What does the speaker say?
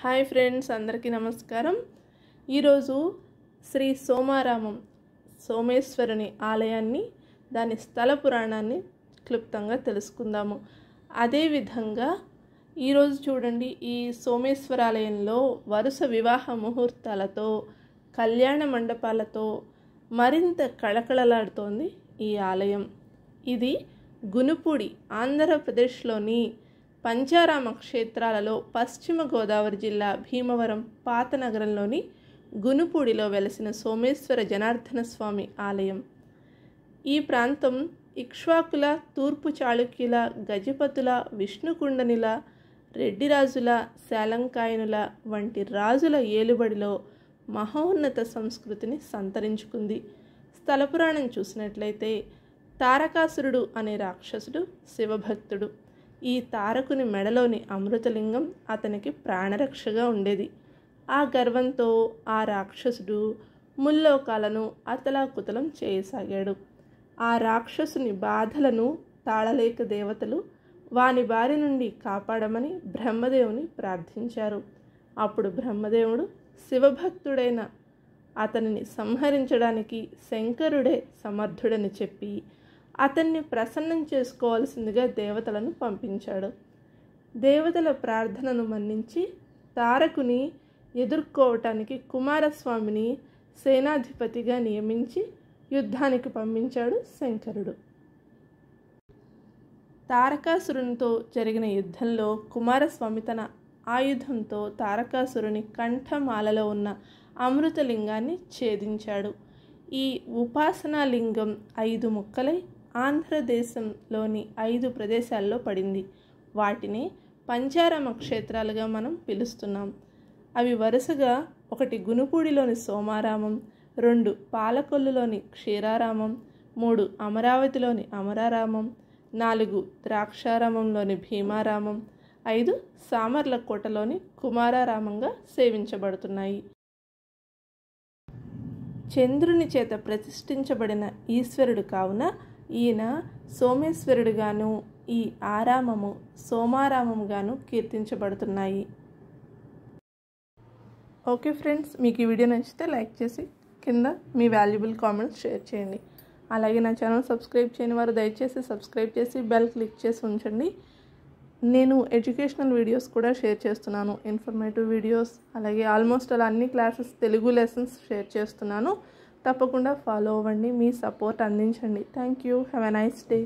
hi friends అందరికీ నమస్కారం ఈరోజు శ్రీ సోమారామం సోమేశ్వరుని ఆలయాన్ని దాని స్థల పురాణాన్ని క్లుప్తంగా తెలుసుకుందాము అదేవిధంగా ఈరోజు చూడండి ఈ సోమేశ్వరాలయంలో వరుస వివాహ ముహూర్తాలతో కళ్యాణ మండపాలతో మరింత కళకళలాడుతోంది ఈ ఆలయం ఇది గునుపుడి ఆంధ్రప్రదేశ్లోని పంచారామ క్షేత్రాలలో పశ్చిమ గోదావరి జిల్లా భీమవరం పాత నగరంలోని గునుపూడిలో వెలసిన సోమేశ్వర జనార్దన స్వామి ఆలయం ఈ ప్రాంతం ఇక్ష్వాకుల తూర్పు చాళుక్యుల గజపతుల విష్ణుకుండనిల రెడ్డిరాజుల శాలంకాయనుల వంటి రాజుల ఏలుబడిలో మహోన్నత సంస్కృతిని సంతరించుకుంది స్థలపురాణం చూసినట్లయితే తారకాసురుడు అనే రాక్షసుడు శివభక్తుడు ఈ తారకుని మెడలోని అమృతలింగం అతనికి ప్రాణరక్షగా ఉండేది ఆ గర్వంతో ఆ రాక్షసుడు ముల్లోకాలను అతలాకుతలం చేయసాగాడు ఆ రాక్షసుని బాధలను తాళలేక దేవతలు వాని బారి నుండి కాపాడమని బ్రహ్మదేవుని ప్రార్థించారు అప్పుడు బ్రహ్మదేవుడు శివభక్తుడైన అతనిని సంహరించడానికి శంకరుడే సమర్థుడని చెప్పి అతన్ని ప్రసన్నం చేసుకోవాల్సిందిగా దేవతలను పంపించాడు దేవతల ప్రార్థనను మన్నించి తారకుని ఎదుర్కోవటానికి కుమారస్వామిని సేనాధిపతిగా నియమించి యుద్ధానికి పంపించాడు శంకరుడు తారకాసురునితో జరిగిన యుద్ధంలో కుమారస్వామి తన ఆయుధంతో తారకాసురుని కంఠమాలలో ఉన్న అమృతలింగాన్ని ఛేదించాడు ఈ ఉపాసనా లింగం ఐదు ముక్కలై ఆంధ్రదేశంలోని ఐదు ప్రదేశాల్లో పడింది వాటిని పంచారామ క్షేత్రాలుగా మనం పిలుస్తున్నాం అవి వరుసగా ఒకటి గునుపూడిలోని సోమారామం రెండు పాలకొల్లులోని క్షీరారామం మూడు అమరావతిలోని అమరారామం నాలుగు ద్రాక్షారామంలోని భీమారామం ఐదు సామర్లకోటలోని కుమారారామంగా సేవించబడుతున్నాయి చంద్రుని చేత ప్రతిష్ఠించబడిన ఈశ్వరుడు కావున ఈయన సోమేశ్వరుడుగాను ఈ ఆరామము సోమారామముగాను కీర్తించబడుతున్నాయి ఓకే ఫ్రెండ్స్ మీకు ఈ వీడియో నచ్చితే లైక్ చేసి కింద మీ వాల్యుబుల్ కామెంట్స్ షేర్ చేయండి అలాగే నా ఛానల్ సబ్స్క్రైబ్ చేయని వారు దయచేసి సబ్స్క్రైబ్ చేసి బెల్ క్లిక్ చేసి ఉంచండి నేను ఎడ్యుకేషనల్ వీడియోస్ కూడా షేర్ చేస్తున్నాను ఇన్ఫర్మేటివ్ వీడియోస్ అలాగే ఆల్మోస్ట్ అలా అన్ని క్లాసెస్ తెలుగు లెసన్స్ షేర్ చేస్తున్నాను తప్పకుండా ఫాలో అవ్వండి మీ సపోర్ట్ అందించండి thank you have a nice day